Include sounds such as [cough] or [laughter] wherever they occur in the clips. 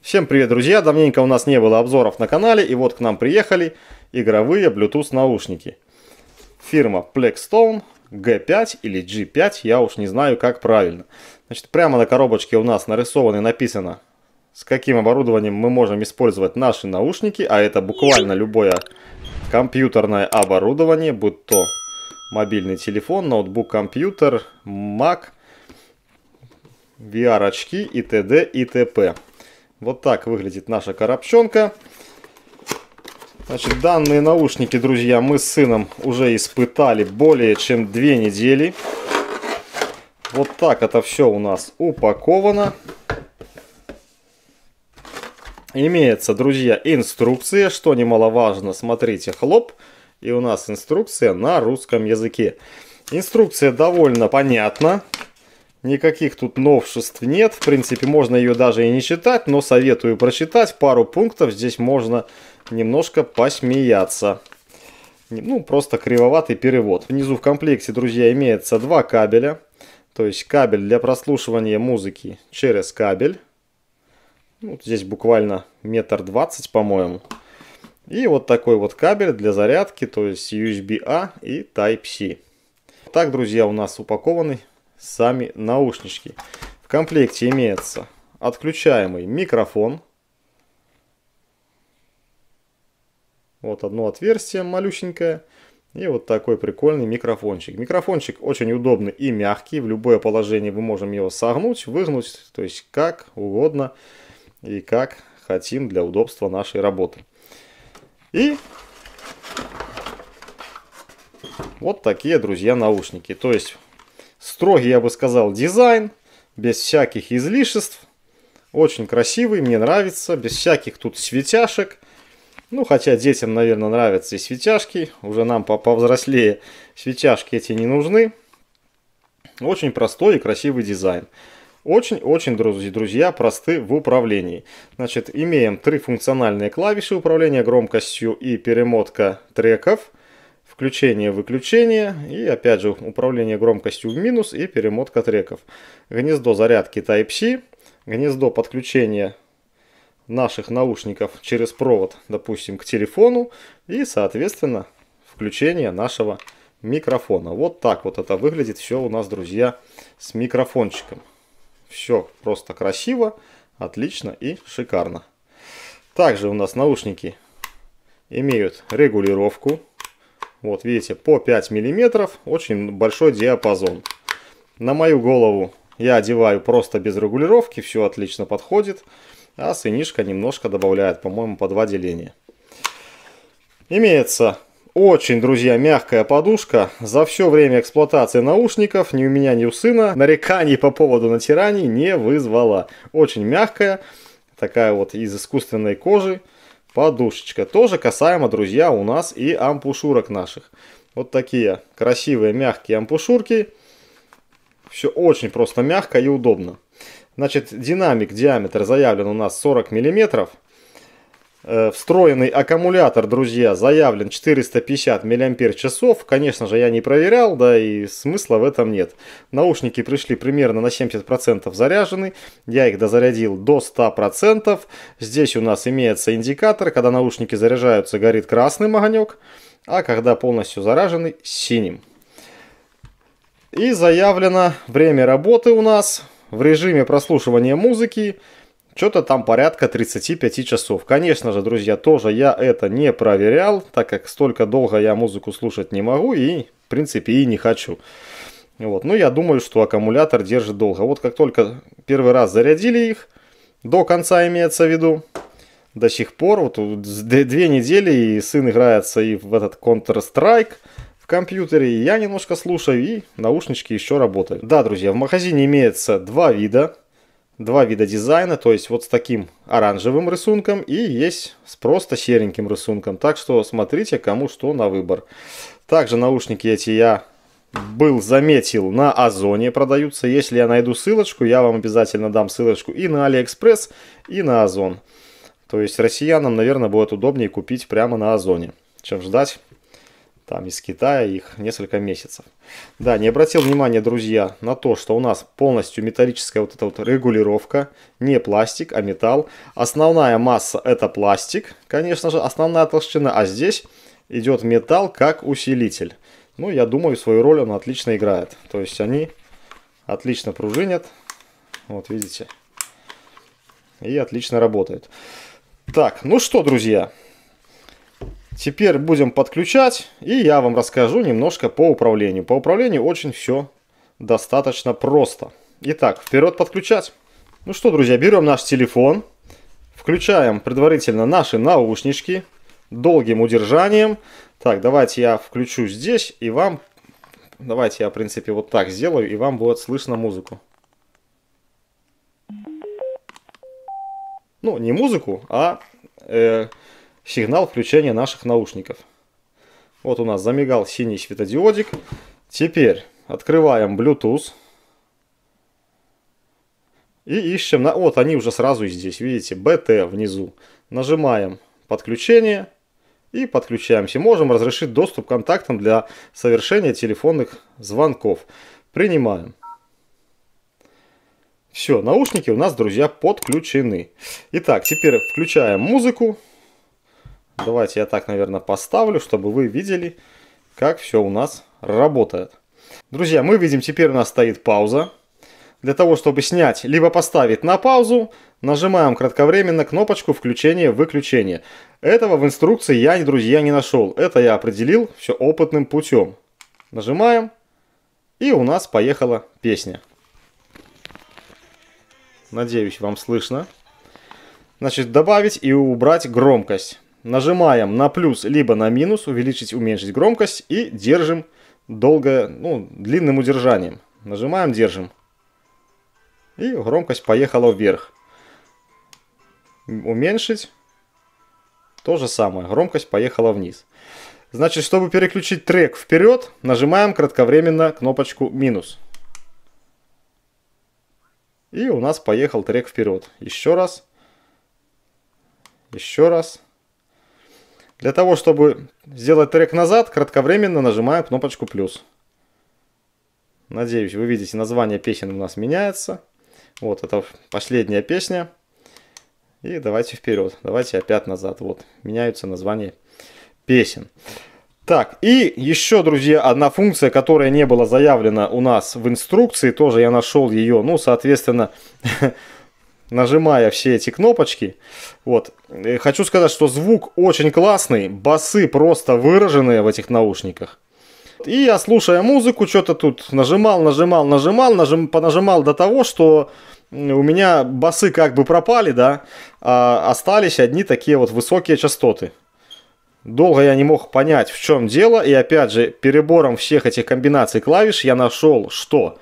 Всем привет, друзья! Давненько у нас не было обзоров на канале, и вот к нам приехали игровые Bluetooth наушники. Фирма Plexstone G5 или G5, я уж не знаю, как правильно. Значит, прямо на коробочке у нас нарисовано и написано, с каким оборудованием мы можем использовать наши наушники, а это буквально любое компьютерное оборудование, будь то мобильный телефон, ноутбук, компьютер, Mac, VR-очки и т.д. и т.п. Вот так выглядит наша коробчонка. Значит, данные наушники, друзья, мы с сыном уже испытали более чем две недели. Вот так это все у нас упаковано имеется, друзья, инструкция, что немаловажно, смотрите, хлоп, и у нас инструкция на русском языке. Инструкция довольно понятна, никаких тут новшеств нет, в принципе, можно ее даже и не читать, но советую прочитать, пару пунктов здесь можно немножко посмеяться. Ну, просто кривоватый перевод. Внизу в комплекте, друзья, имеется два кабеля. То есть кабель для прослушивания музыки через кабель ну, вот здесь буквально метр двадцать, по-моему. И вот такой вот кабель для зарядки, то есть USB-A и Type-C. Так, друзья, у нас упакованы сами наушнички. В комплекте имеется отключаемый микрофон. Вот одно отверстие малюсенькое. И вот такой прикольный микрофончик. Микрофончик очень удобный и мягкий. В любое положение мы можем его согнуть, выгнуть, то есть как угодно и как хотим для удобства нашей работы. И вот такие, друзья, наушники. То есть строгий, я бы сказал, дизайн, без всяких излишеств. Очень красивый, мне нравится, без всяких тут светяшек. Ну, хотя детям, наверное, нравятся и светяшки. Уже нам по повзрослее светяшки эти не нужны. Очень простой и красивый дизайн. Очень-очень, друзья, просты в управлении. Значит, имеем три функциональные клавиши управления громкостью и перемотка треков, включение-выключение и, опять же, управление громкостью в минус и перемотка треков. Гнездо зарядки Type-C, гнездо подключения наших наушников через провод, допустим, к телефону и, соответственно, включение нашего микрофона. Вот так вот это выглядит все у нас, друзья, с микрофончиком. Все просто красиво, отлично и шикарно. Также у нас наушники имеют регулировку. Вот видите, по 5 мм, очень большой диапазон. На мою голову я одеваю просто без регулировки, все отлично подходит. А сынишка немножко добавляет, по-моему, по 2 деления. Имеется очень, друзья, мягкая подушка. За все время эксплуатации наушников ни у меня, ни у сына нареканий по поводу натираний не вызвала. Очень мягкая, такая вот из искусственной кожи подушечка. Тоже касаемо, друзья, у нас и ампушурок наших. Вот такие красивые мягкие ампушурки. Все очень просто мягко и удобно. Значит, динамик, диаметр заявлен у нас 40 миллиметров. Э, встроенный аккумулятор, друзья, заявлен 450 мАч. Конечно же, я не проверял, да и смысла в этом нет. Наушники пришли примерно на 70% заряжены. Я их дозарядил до 100%. Здесь у нас имеется индикатор. Когда наушники заряжаются, горит красный огонек, а когда полностью заряжены, синим. И заявлено время работы у нас в режиме прослушивания музыки что-то там порядка 35 часов. Конечно же, друзья, тоже я это не проверял, так как столько долго я музыку слушать не могу и, в принципе, и не хочу. Вот. Но ну, я думаю, что аккумулятор держит долго. Вот как только первый раз зарядили их, до конца имеется в виду, до сих пор, вот две недели, и сын играется и в этот Counter-Strike, компьютере, я немножко слушаю и наушнички еще работают. Да, друзья, в магазине имеется два вида два вида дизайна, то есть вот с таким оранжевым рисунком и есть с просто сереньким рисунком. Так что смотрите, кому что на выбор. Также наушники эти я был, заметил, на Озоне продаются. Если я найду ссылочку, я вам обязательно дам ссылочку и на Алиэкспресс, и на Озон. То есть россиянам, наверное, будет удобнее купить прямо на Озоне, чем ждать там из Китая их несколько месяцев. Да, не обратил внимания, друзья, на то, что у нас полностью металлическая вот эта вот регулировка, не пластик, а металл. Основная масса это пластик, конечно же, основная толщина, а здесь идет металл как усилитель. Ну, я думаю, свою роль он отлично играет. То есть они отлично пружинят, вот видите, и отлично работают. Так, ну что, друзья, Теперь будем подключать, и я вам расскажу немножко по управлению. По управлению очень все достаточно просто. Итак, вперед подключать. Ну что, друзья, берем наш телефон, включаем предварительно наши наушнички долгим удержанием. Так, давайте я включу здесь и вам... Давайте я, в принципе, вот так сделаю, и вам будет слышно музыку. Ну, не музыку, а э, сигнал включения наших наушников. Вот у нас замигал синий светодиодик. Теперь открываем Bluetooth. И ищем, на... вот они уже сразу здесь, видите, BT внизу. Нажимаем подключение и подключаемся. Можем разрешить доступ к контактам для совершения телефонных звонков. Принимаем. Все, наушники у нас, друзья, подключены. Итак, теперь включаем музыку. Давайте я так, наверное, поставлю, чтобы вы видели, как все у нас работает. Друзья, мы видим, теперь у нас стоит пауза. Для того, чтобы снять, либо поставить на паузу, нажимаем кратковременно кнопочку включения-выключения. Этого в инструкции я, друзья, не нашел. Это я определил все опытным путем. Нажимаем, и у нас поехала песня. Надеюсь, вам слышно. Значит, добавить и убрать громкость. Нажимаем на плюс либо на минус, увеличить, уменьшить громкость и держим долго, ну, длинным удержанием. Нажимаем, держим. И громкость поехала вверх. Уменьшить. То же самое, громкость поехала вниз. Значит, чтобы переключить трек вперед, нажимаем кратковременно кнопочку минус. И у нас поехал трек вперед. Еще раз. Еще раз. Для того, чтобы сделать трек назад, кратковременно нажимаю кнопочку «плюс». Надеюсь, вы видите, название песен у нас меняется. Вот, это последняя песня. И давайте вперед. Давайте опять назад. Вот, меняются названия песен. Так, и еще, друзья, одна функция, которая не была заявлена у нас в инструкции, тоже я нашел ее, ну, соответственно, [laughs] нажимая все эти кнопочки. Вот. И хочу сказать, что звук очень классный, басы просто выраженные в этих наушниках. И я, слушая музыку, что-то тут нажимал, нажимал, нажимал, нажим, понажимал до того, что у меня басы как бы пропали, да, а остались одни такие вот высокие частоты. Долго я не мог понять, в чем дело, и опять же, перебором всех этих комбинаций клавиш я нашел, что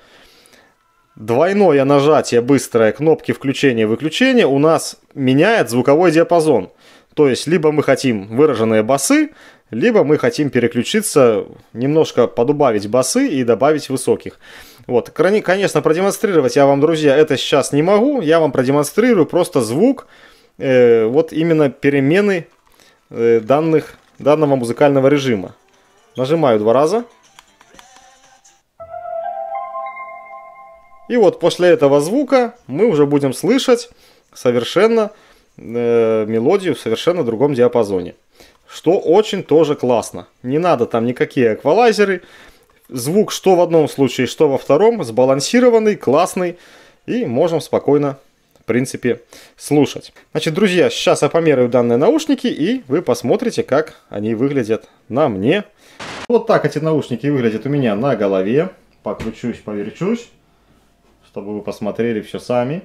Двойное нажатие быстрое кнопки включения-выключения у нас меняет звуковой диапазон. То есть либо мы хотим выраженные басы, либо мы хотим переключиться, немножко подубавить басы и добавить высоких. Вот, конечно, продемонстрировать я вам, друзья, это сейчас не могу. Я вам продемонстрирую просто звук, э, вот именно перемены э, данных, данного музыкального режима. Нажимаю два раза. И вот после этого звука мы уже будем слышать совершенно э, мелодию в совершенно другом диапазоне. Что очень тоже классно. Не надо там никакие эквалайзеры. Звук что в одном случае, что во втором сбалансированный, классный. И можем спокойно, в принципе, слушать. Значит, друзья, сейчас я померяю данные наушники, и вы посмотрите, как они выглядят на мне. Вот так эти наушники выглядят у меня на голове. Покручусь, поверчусь чтобы вы посмотрели все сами.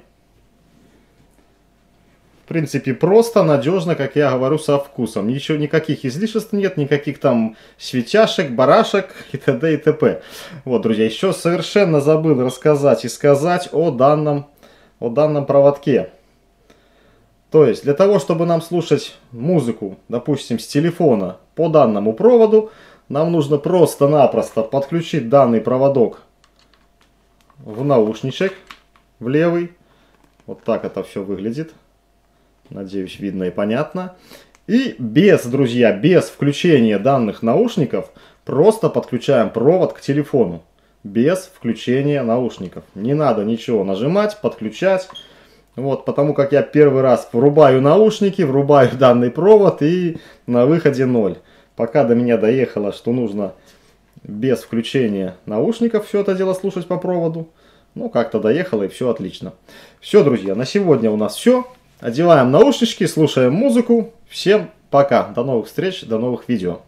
В принципе, просто, надежно, как я говорю, со вкусом. Ничего, никаких излишеств нет, никаких там свечашек, барашек [laughs] и т.д. и т.п. Вот, друзья, еще совершенно забыл рассказать и сказать о данном, о данном проводке. То есть, для того, чтобы нам слушать музыку, допустим, с телефона по данному проводу, нам нужно просто-напросто подключить данный проводок в наушничек, в левый. Вот так это все выглядит. Надеюсь, видно и понятно. И без, друзья, без включения данных наушников, просто подключаем провод к телефону. Без включения наушников. Не надо ничего нажимать, подключать. Вот, потому как я первый раз врубаю наушники, врубаю данный провод и на выходе ноль. Пока до меня доехало, что нужно без включения наушников все это дело слушать по проводу. Ну, как-то доехало и все отлично. Все, друзья, на сегодня у нас все. Одеваем наушнички, слушаем музыку. Всем пока, до новых встреч, до новых видео.